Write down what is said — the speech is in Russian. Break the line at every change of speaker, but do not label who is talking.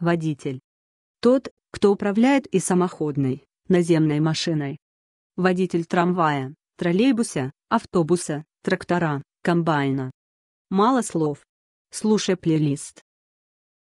Водитель. Тот, кто управляет и самоходной, наземной машиной. Водитель трамвая, троллейбуса, автобуса, трактора, комбайна. Мало слов. Слушай плейлист.